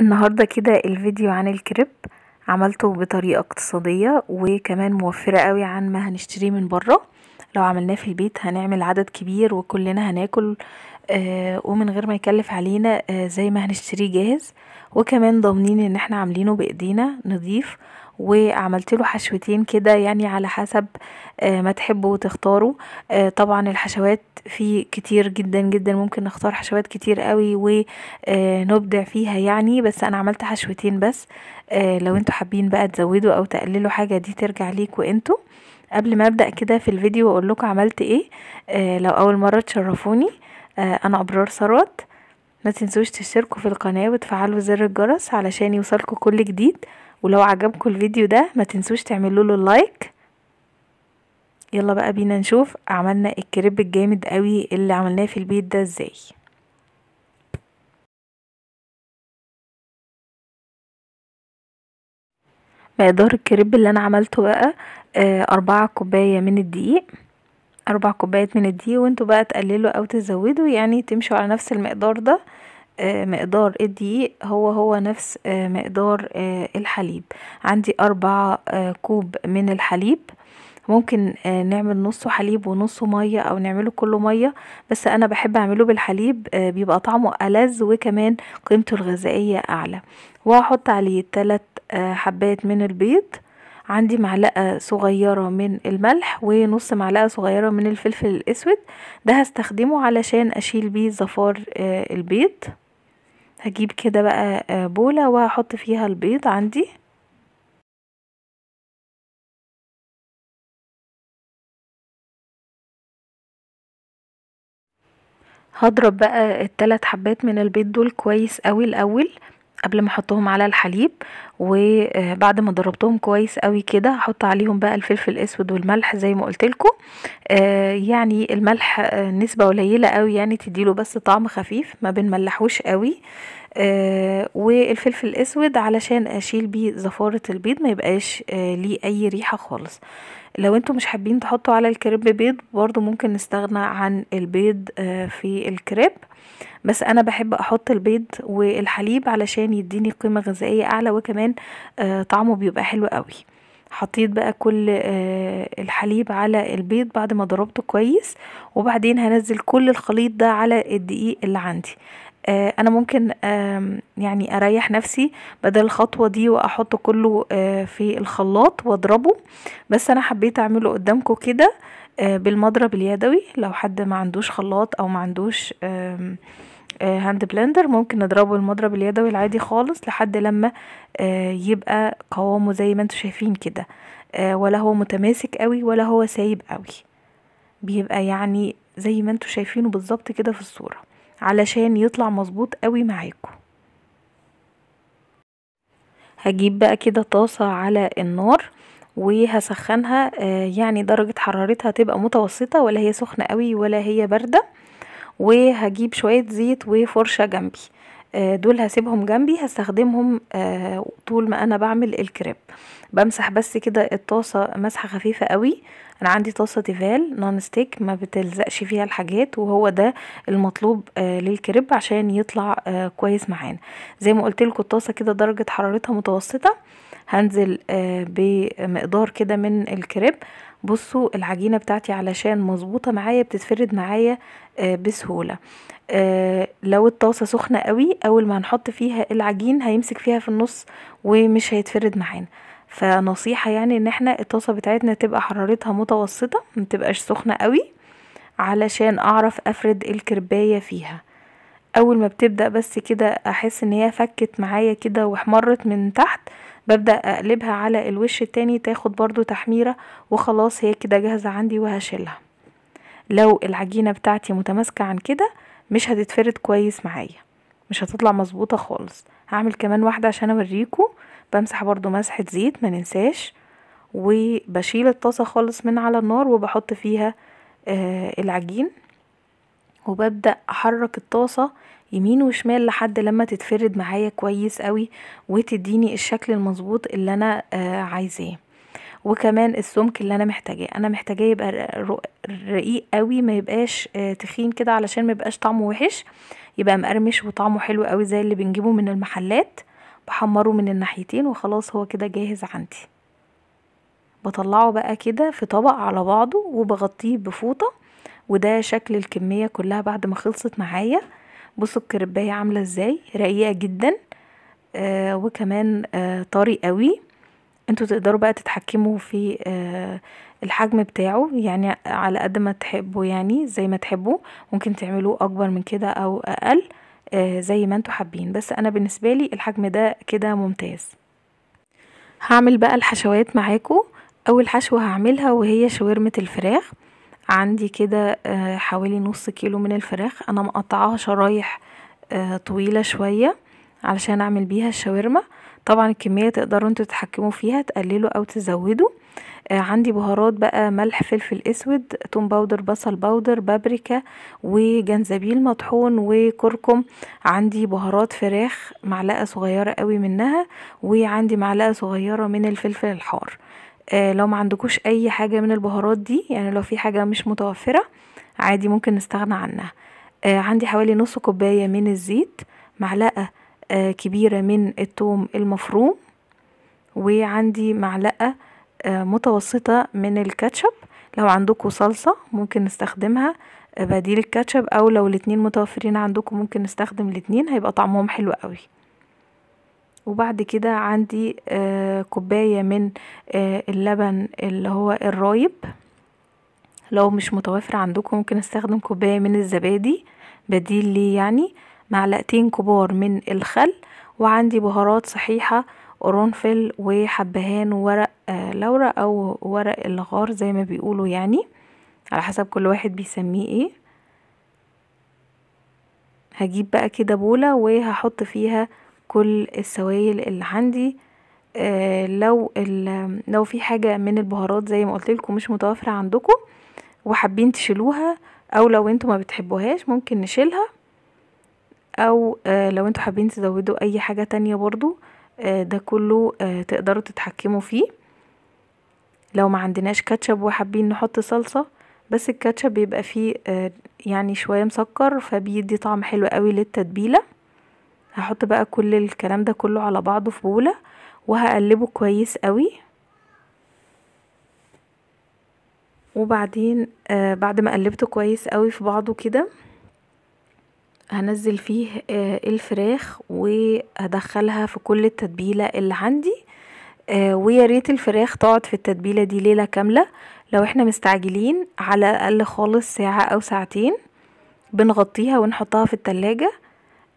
النهاردة كده الفيديو عن الكريب عملته بطريقة اقتصادية وكمان موفرة قوي عن ما هنشتريه من بره لو عملناه في البيت هنعمل عدد كبير وكلنا هناكل آه ومن غير ما يكلف علينا آه زي ما هنشتريه جاهز وكمان ضامنين ان احنا عاملينه بايدينا نضيف وعملت له حشوتين كده يعني على حسب آه، ما تحبوا وتختاروا آه، طبعا الحشوات في كتير جدا جدا ممكن نختار حشوات كتير قوي ونبدع آه، فيها يعني بس انا عملت حشوتين بس لو انتوا حابين بقى تزودوا او تقللوا حاجة دي ترجع ليكوا انتوا قبل ما ابدأ كده في الفيديو واقول لكم عملت ايه لو اول مرة تشرفوني انا ابرار ثروت ما تنسوش تشتركوا في القناة وتفعلوا زر الجرس علشان يوصلكوا كل جديد ولو عجبكم الفيديو ده ما تنسوش تعملوا له لايك يلا بقى بينا نشوف عملنا الكريب الجامد قوي اللي عملناه في البيت ده ازاي مقدار الكريب اللي انا عملته بقى آه، أربعة كوباية من الدقيق أربع كوبايات من الدقيق وانتوا بقى تقللوا أو تزودوا يعني تمشوا على نفس المقدار ده آه، مقدار الدقيق إيه هو هو نفس آه، مقدار آه، الحليب عندي أربعة كوب من الحليب ممكن نعمل نصه حليب ونصه مية او نعمله كله مية بس انا بحب اعمله بالحليب بيبقى طعمه ألذ وكمان قيمته الغذائية اعلى وهحط عليه تلات حبات من البيض عندي معلقة صغيرة من الملح ونص معلقة صغيرة من الفلفل الاسود ده هستخدمه علشان اشيل بيه زفار البيض هجيب كده بقى آه، بولة وهحط فيها البيض عندي هضرب بقى التلات حبات من البيض دول كويس قوي الاول قبل ما احطهم على الحليب وبعد ما ضربتهم كويس قوي كده هحط عليهم بقى الفلفل الاسود والملح زي ما قلت لكم آه، يعني الملح آه، نسبه قليله قوي يعني تديله بس طعم خفيف ما بنملحوش قوي آه، والفلفل الاسود علشان اشيل بيه زفاره البيض ما يبقاش ليه اي ريحه خالص لو انتم مش حابين تحطوا على الكريب بيض برضو ممكن نستغنى عن البيض في الكريب بس انا بحب احط البيض والحليب علشان يديني قيمة غذائية اعلى وكمان آه، طعمه بيبقى حلو قوي حطيت بقى كل آه، الحليب على البيض بعد ما ضربته كويس وبعدين هنزل كل الخليط ده على الدقيق اللي عندي آه، انا ممكن يعني اريح نفسي بدل الخطوة دي واحط كله آه، في الخلاط واضربه بس انا حبيت اعمله قدامكم كده آه، بالمضرب اليدوي لو حد ما عندوش خلاط او ما عندوش هاند بلندر ممكن نضربه بالمضرب اليدوي العادي خالص لحد لما يبقى قوامه زي ما انتم شايفين كده ولا هو متماسك قوي ولا هو سايب قوي بيبقى يعني زي ما انتم شايفينه بالظبط كده في الصوره علشان يطلع مظبوط قوي معاكم هجيب بقى كده طاسة على النار وهسخنها آه، يعني درجة حرارتها تبقى متوسطة ولا هي سخنة قوي ولا هي باردة وهجيب شوية زيت وفرشة جنبي آه، دول هسيبهم جنبي هستخدمهم آه، طول ما انا بعمل الكريب بمسح بس كده الطاسة مسحة خفيفة قوي انا عندي طاسه تيفال نون ستيك ما بتلزقش فيها الحاجات وهو ده المطلوب آه، للكريب عشان يطلع آه، كويس معانا زي ما قلت لكم الطاسه كده درجه حرارتها متوسطه هنزل آه، بمقدار كده من الكريب بصوا العجينة بتاعتي علشان مظبوطة معايا بتتفرد معايا بسهولة آه لو الطاسة سخنة قوي اول ما هنحط فيها العجين هيمسك فيها في النص ومش هيتفرد معانا فنصيحة يعني ان احنا الطاسة بتاعتنا تبقى حرارتها متوسطة متبقاش سخنة قوي علشان اعرف افرد الكرباية فيها اول ما بتبدأ بس كده احس ان هي فكت معايا كده واحمرت من تحت ببدأ اقلبها على الوش التاني تاخد برضو تحميرة وخلاص هي كده جاهزة عندي وهشيلها لو العجينة بتاعتي متماسكة عن كده مش هتتفرد كويس معايا مش هتطلع مظبوطة خالص هعمل كمان واحدة عشان اوريكم بمسح برضو مسحة زيت ما ننساش وبشيل الطاسة خالص من على النار وبحط فيها آه العجين وببدأ احرك الطاسة يمين وشمال لحد لما تتفرد معايا كويس قوي وتديني الشكل المظبوط اللي انا آه عايزاه وكمان السمك اللي انا محتاجاه انا محتاجاه يبقى رقيق قوي ما يبقاش آه، تخين كده علشان ما يبقاش طعمه وحش يبقى مقرمش وطعمه حلو قوي زي اللي بنجيبه من المحلات بحمره من الناحيتين وخلاص هو كده جاهز عندي بطلعه بقى كده في طبق على بعضه وبغطيه بفوطة وده شكل الكمية كلها بعد ما خلصت معايا بصوا الكرباية عاملة ازاي رقيقة جدا آه وكمان آه طري قوي انتوا تقدروا بقى تتحكموا في آه الحجم بتاعه يعني على قد ما تحبوا يعني زي ما تحبوا ممكن تعملوه اكبر من كده او اقل آه، زي ما انتوا حابين بس انا بالنسبه لي الحجم ده كده ممتاز هعمل بقى الحشوات معاكو اول حشوه هعملها وهي شاورمه الفراخ عندي كده آه، حوالي نص كيلو من الفراخ انا مقطعاها شرايح آه، طويله شويه علشان اعمل بيها الشاورما طبعا الكمية تقدروا انتوا تتحكموا فيها تقللوا او تزودوا آه عندي بهارات بقى ملح فلفل اسود توم باودر بصل باودر بابريكا وجنزبيل مطحون وكركم عندي بهارات فراخ معلقة صغيرة قوي منها وعندي معلقة صغيرة من الفلفل الحار آه لو ما عندكوش اي حاجة من البهارات دي يعني لو في حاجة مش متوفرة عادي ممكن نستغنى عنها آه عندي حوالي نص كوباية من الزيت معلقة آه، كبيرة من الثوم المفروم وعندي معلقة آه، متوسطة من الكاتشب لو عندكم صلصة ممكن نستخدمها آه، بديل الكاتشب او لو الاتنين متوفرين عندكم ممكن نستخدم الاتنين هيبقى طعمهم حلو قوي وبعد كده عندي كوباية من اللبن اللي هو الرايب لو مش متوفر عندكم ممكن استخدم كوباية من الزبادي بديل ليه يعني معلقتين كبار من الخل وعندي بهارات صحيحة قرنفل وحبهان وورق آه، لورا او ورق الغار زي ما بيقولوا يعني على حسب كل واحد بيسميه ايه هجيب بقى كده بولة وهحط فيها كل السوائل اللي عندي آه لو لو في حاجة من البهارات زي ما قلت لكم مش متوفرة عندكم وحابين تشيلوها او لو انتوا ما بتحبوهاش ممكن نشيلها او آه، لو انتوا حابين تزودوا اي حاجة تانية برضو آه، ده كله آه، تقدروا تتحكموا فيه لو ما عندناش كاتشب وحابين نحط صلصة بس الكاتشب بيبقى فيه يعني شوية مسكر فبيدي طعم حلو قوي للتتبيلة هحط بقى كل الكلام ده كله على بعضه في بولة وهقلبه كويس قوي وبعدين بعد ما قلبته كويس قوي في بعضه كده هنزل فيه آه، الفراخ وهدخلها في كل التتبيلة اللي عندي آه، ويا ريت الفراخ تقعد في التتبيلة دي ليلة كاملة لو احنا مستعجلين على الأقل خالص ساعة أو ساعتين بنغطيها ونحطها في التلاجة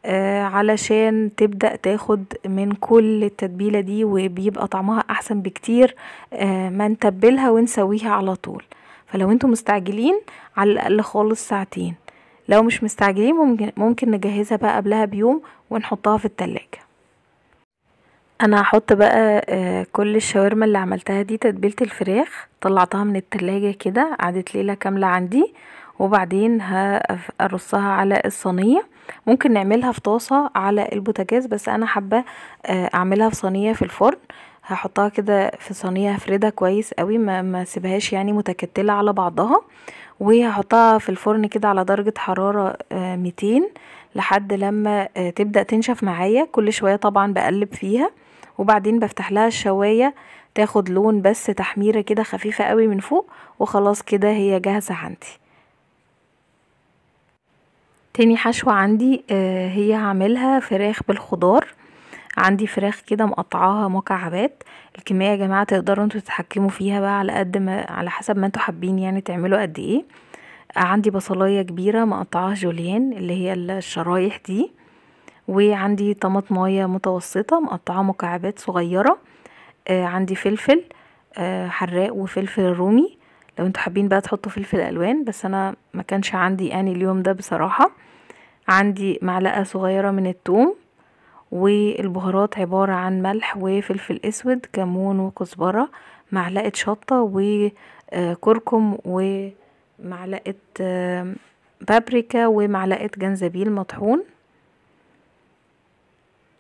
آه، علشان تبدأ تاخد من كل التتبيلة دي وبيبقى طعمها أحسن بكتير ما نتبلها ونسويها على طول فلو انتم مستعجلين على الأقل خالص ساعتين لو مش مستعجلين ممكن, ممكن نجهزها بقى قبلها بيوم ونحطها في التلاجة انا هحط بقى آه، كل الشاورما اللي عملتها دي تتبيله الفراخ طلعتها من التلاجة كده قعدت ليله كامله عندي وبعدين هرصها على الصينيه ممكن نعملها في طاسه على البوتاجاز بس انا حابه آه، اعملها في صينيه في الفرن هحطها كده في صينيه هفردها كويس قوي ما ما سيبهاش يعني متكتله على بعضها وهحطها في الفرن كده على درجه حراره 200 آه، لحد لما آه، تبدا تنشف معايا كل شويه طبعا بقلب فيها وبعدين بفتح لها الشوايه تاخد لون بس تحميره كده خفيفه قوي من فوق وخلاص كده هي جاهزه عندي تاني حشوة عندي آه، هي هعملها فراخ بالخضار عندي فراخ كده مقطعاها مكعبات الكميه يا جماعه تقدروا انتوا تتحكموا فيها بقى على قد ما على حسب ما انتوا حابين يعني تعملوا قد ايه عندي بصلايه كبيره مقطعاها جوليان اللي هي الشرايح دي وعندي طماطمايه متوسطه مقطعاها مكعبات صغيره آه عندي فلفل آه حراق وفلفل رومي لو انتوا حابين بقى تحطوا فلفل الوان بس انا ما كانش عندي اني يعني اليوم ده بصراحه عندي معلقه صغيره من الثوم والبهارات عبارة عن ملح وفلفل اسود كمون وكزبرة معلقة شطة وكركم آه، ومعلقة آه، بابريكا ومعلقة جنزبيل مطحون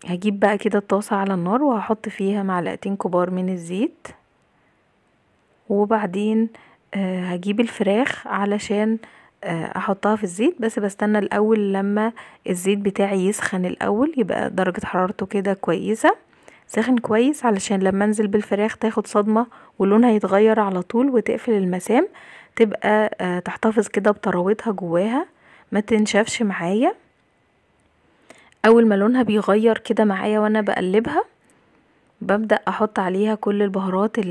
هجيب بقى كده الطاسة على النار وهحط فيها معلقتين كبار من الزيت وبعدين آه، هجيب الفراخ علشان آه، احطها في الزيت بس بستنى الاول لما الزيت بتاعي يسخن الاول يبقى درجة حرارته كده كويسة سخن كويس علشان لما انزل بالفراخ تاخد صدمة ولونها يتغير على طول وتقفل المسام تبقى آه، تحتفظ كده بطراوتها جواها ما تنشفش معايا اول ما لونها بيغير كده معايا وانا بقلبها ببدأ احط عليها كل البهارات آه،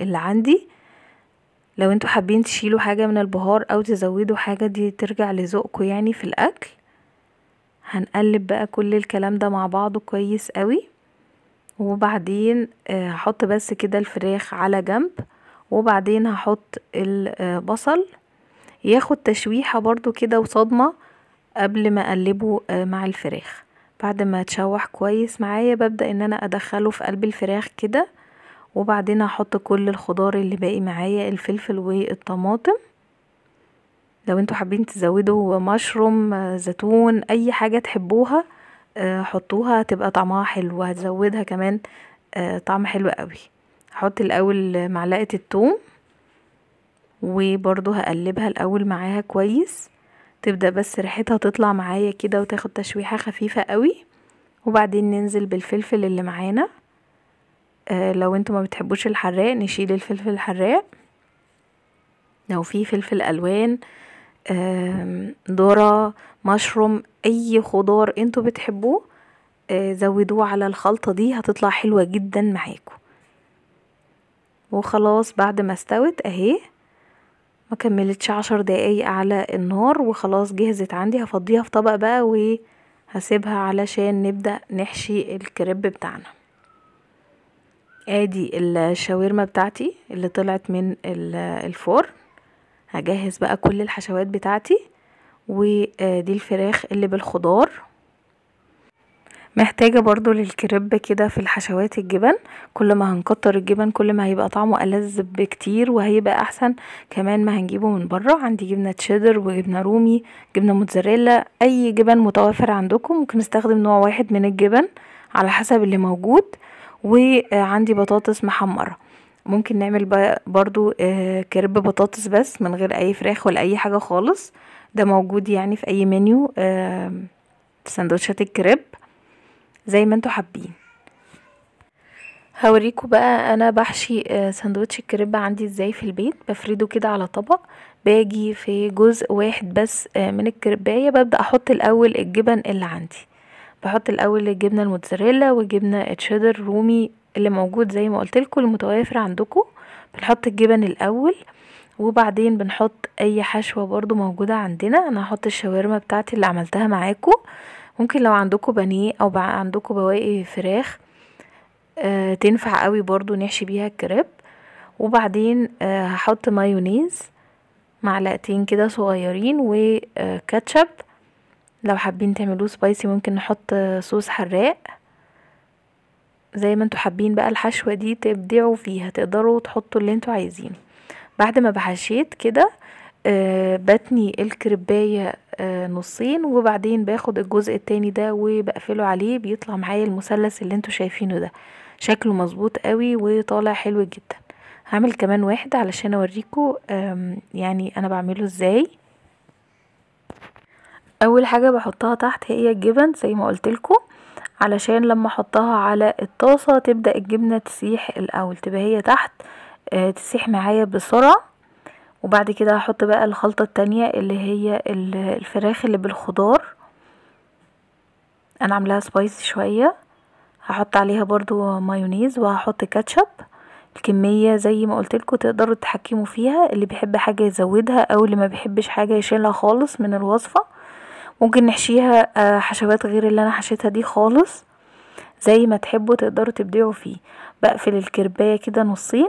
اللي عندي لو انتوا حابين تشيلوا حاجة من البهار او تزودوا حاجة دي ترجع لذوقكم يعني في الاكل هنقلب بقى كل الكلام ده مع بعضه كويس قوي وبعدين آه، هحط بس كده الفراخ على جنب وبعدين هحط البصل ياخد تشويحة برضو كده وصدمة قبل ما اقلبه آه، مع الفراخ بعد ما اتشوح كويس معايا ببدأ ان انا ادخله في قلب الفراخ كده وبعدين هحط كل الخضار اللي باقي معايا الفلفل والطماطم لو انتوا حابين تزودوا مشروم زيتون اي حاجة تحبوها آه، حطوها هتبقى طعمها حلو وهتزودها كمان آه، طعم حلو قوي هحط الاول معلقة التوم وبرضو هقلبها الاول معاها كويس تبدأ بس ريحتها تطلع معايا كده وتاخد تشويحة خفيفة قوي وبعدين ننزل بالفلفل اللي معانا آه، لو انتوا ما بتحبوش الحراق نشيل الفلفل الحراق لو في فلفل الوان ذره مشروم اي خضار انتوا بتحبوه آه، زودوه على الخلطه دي هتطلع حلوه جدا معاكم وخلاص بعد ما استوت اهي ما كملتش عشر دقايق على النار وخلاص جهزت عندي هفضيها في طبق بقى وهسيبها علشان نبدا نحشي الكريب بتاعنا ادي الشاورما بتاعتي اللي طلعت من الفرن هجهز بقى كل الحشوات بتاعتي ودي الفراخ اللي بالخضار محتاجة برضو للكريب كده في الحشوات الجبن كل ما هنكتر الجبن كل ما هيبقى طعمه ألذ بكتير وهيبقى أحسن كمان ما هنجيبه من برا عندي جبنة تشيدر وجبنة رومي جبنة موتزاريلا أي جبن متوفر عندكم ممكن نستخدم نوع واحد من الجبن على حسب اللي موجود وعندي بطاطس محمرة ممكن نعمل برضو آه، كرب بطاطس بس من غير اي فراخ ولا اي حاجة خالص ده موجود يعني في اي منيو في آه، سندوتشات الكريب زي ما انتوا حابين هوريكو بقى انا بحشي آه، سندوتش الكريب عندي ازاي في البيت بفرده كده على طبق باجي في جزء واحد بس من الكربايه ببدا احط الاول الجبن اللي عندي بحط الاول الجبنه الموتزاريلا وجبنه تشيدر رومي اللي موجود زي ما قلت لكم المتوافر عندكم بنحط الجبن الاول وبعدين بنحط اي حشوه برضو موجوده عندنا انا هحط الشاورما بتاعتي اللي عملتها معاكم ممكن لو عندكم بانيه او عندكم بواقي فراخ آه تنفع قوي برضو نحشي بيها الكريب وبعدين آه هحط مايونيز معلقتين كده صغيرين وكاتشب لو حابين تعملوه سبايسي ممكن نحط صوص حراق زي ما انتوا حابين بقى الحشوه دي تبدعوا فيها تقدروا تحطوا اللي انتوا عايزينه بعد ما بحشيت كده آه، بتني الكربايه آه، نصين وبعدين باخد الجزء التاني ده وبقفله عليه بيطلع معايا المثلث اللي انتوا شايفينه ده شكله مظبوط قوي وطالع حلو جدا هعمل كمان واحد علشان اوريكم يعني انا بعمله ازاي اول حاجه بحطها تحت هي الجبن زي ما قلت لكم علشان لما احطها على الطاسه تبدا الجبنه تسيح الاول تبقى هي تحت آه، تسيح معايا بسرعه وبعد كده هحط بقى الخلطه التانية اللي هي الفراخ اللي بالخضار انا عاملاها سبايسي شويه هحط عليها برضو مايونيز وهحط كاتشب الكمية زي ما قلت لكم تقدروا تتحكموا فيها اللي بيحب حاجة يزودها او اللي ما بيحبش حاجة يشيلها خالص من الوصفة ممكن نحشيها آه، حشوات غير اللي انا حشيتها دي خالص زي ما تحبوا تقدروا تبدعوا فيه بقفل الكربايه كده نصين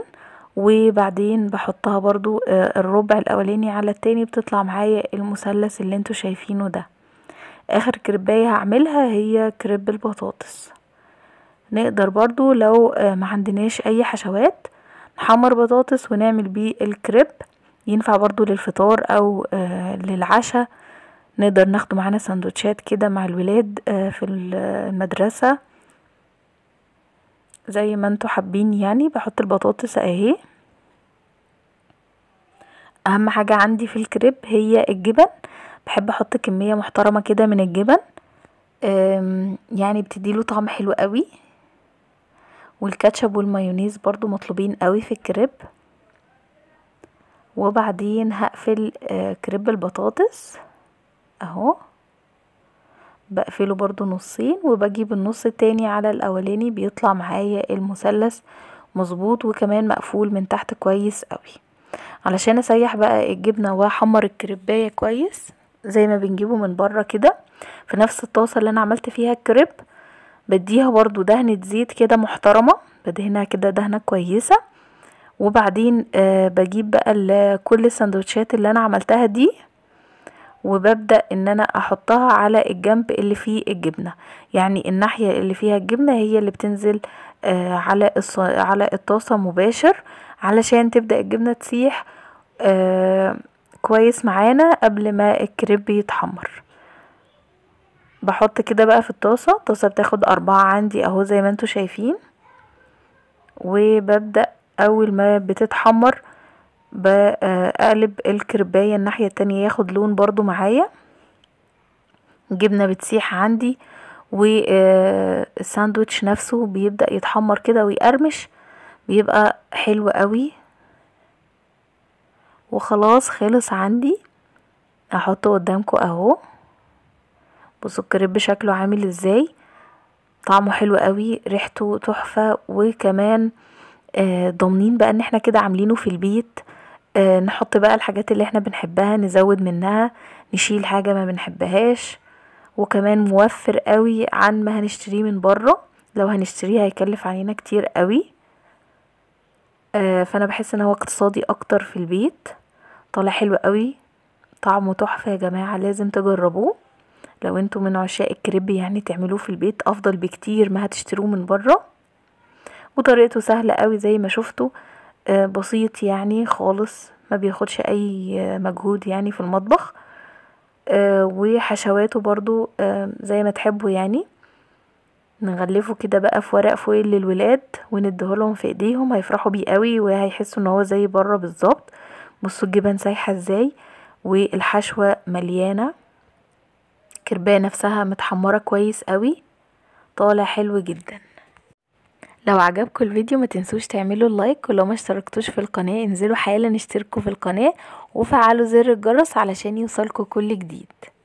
وبعدين بحطها برضو آه، الربع الاولاني على التاني بتطلع معايا المثلث اللي انتوا شايفينه ده اخر كربايه هعملها هي كريب البطاطس نقدر برضو لو آه، ما عندناش اي حشوات نحمر بطاطس ونعمل بيه الكريب ينفع برضو للفطار او للعشاء نقدر ناخده معانا سندوتشات كده مع الولاد آه، في المدرسة زي ما انتوا حابين يعني بحط البطاطس اهي اهم حاجة عندي في الكريب هي الجبن بحب احط كمية محترمة كده من الجبن يعني بتديله طعم حلو قوي والكاتشب والمايونيز برضو مطلوبين قوي في الكريب وبعدين هقفل آه، كريب البطاطس اهو بقفله برضو نصين وبجيب النص التاني على الاولاني بيطلع معايا المثلث مظبوط وكمان مقفول من تحت كويس قوي علشان اسيح بقى الجبنه واحمر الكريبايه كويس زي ما بنجيبه من بره كده في نفس الطاسه اللي انا عملت فيها الكريب بديها برضو دهنه زيت كده محترمه بدهنها كده دهنه كويسه وبعدين آه بجيب بقى كل السندوتشات اللي انا عملتها دي وببدأ ان انا احطها على الجنب اللي فيه الجبنة يعني الناحية اللي فيها الجبنة هي اللي بتنزل آه، على على الطاسة مباشر علشان تبدأ الجبنة تسيح آه، كويس معانا قبل ما الكريب يتحمر بحط كده بقى في الطاسة الطاسة بتاخد اربعة عندي اهو زي ما انتوا شايفين وببدأ اول ما بتتحمر بقلب آه، الكرباية الناحية التانية ياخد لون برضو معايا جبنة بتسيح عندي والساندوتش آه، نفسه بيبدأ يتحمر كده ويقرمش بيبقى حلو قوي وخلاص خلص عندي احطه قدامكم اهو بصوا الكريب شكله عامل ازاي طعمه حلو قوي ريحته تحفة وكمان آه، ضامنين بقى ان احنا كده عاملينه في البيت آه، نحط بقى الحاجات اللي احنا بنحبها نزود منها نشيل حاجة ما بنحبهاش وكمان موفر قوي عن ما هنشتريه من بره لو هنشتريه هيكلف علينا كتير قوي آه فانا بحس ان هو اقتصادي اكتر في البيت طالع حلو قوي طعمه تحفة يا جماعة لازم تجربوه لو انتم من عشاق الكريب يعني تعملوه في البيت افضل بكتير ما هتشتروه من بره وطريقته سهلة قوي زي ما شفتوا بسيط يعني خالص ما بياخدش اي مجهود يعني في المطبخ آه، وحشواته برضو آه، زي ما تحبوا يعني نغلفه كده بقى في ورق فويل للولاد وندهولهم في ايديهم هيفرحوا بيه قوي وهيحسوا ان هو زي بره بالظبط بصوا الجبن سايحه ازاي والحشوه مليانه كربايه نفسها متحمره كويس قوي طالع حلو جدا لو عجبكم الفيديو ما تنسوش تعملوا لايك ولو ما اشتركتوش في القناة انزلوا حالا اشتركوا في القناة وفعلوا زر الجرس علشان يوصلكوا كل جديد